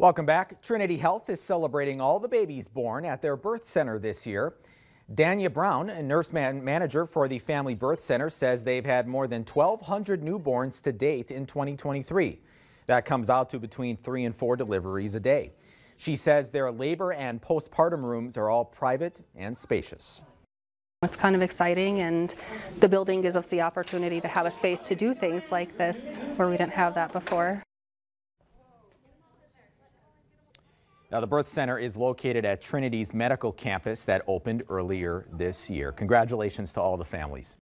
Welcome back. Trinity Health is celebrating all the babies born at their birth center this year. Dania Brown, a nurse man manager for the Family Birth Center, says they've had more than 1,200 newborns to date in 2023. That comes out to between three and four deliveries a day. She says their labor and postpartum rooms are all private and spacious. It's kind of exciting and the building gives us the opportunity to have a space to do things like this where we didn't have that before. Now, the birth center is located at Trinity's medical campus that opened earlier this year. Congratulations to all the families.